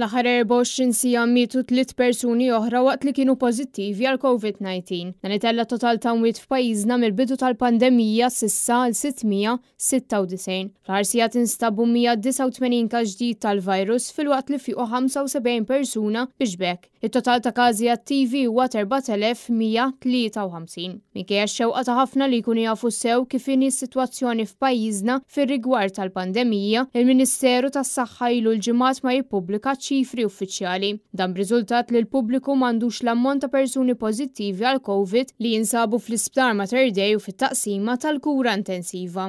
Fl-aħħar 24 sija mietu tliet persuni oħra waqt li kienu pożittivi għal COVID-19. Dan itella total ta' mwiet f'pajjiżna mill-bidu tal-pandemija sissa għal 696. Fl-aħħar sija tinstabu 189 każ ġdid tal-virus fil-waqt li fiqu 75 persuna biexbek. it Il-total ta' każi attivi huwa 4153. Minkejja x-xewqa ta' ħafna li jkunu jafu sew kif inhi s-sitwazzjoni f'pajjiżna fir-rigward tal-pandemija, il-Ministeru tas-Saħħa ilu l-ġimgħat ma jippubblika ċifri uffiċjali. Dan b'riżultat li l-pubbliku m'għandux l-ammont ta' persuni pożittivi għal COVID li jinsabu fl-isptar materdej u fit-taqsima tal-kura intensiva.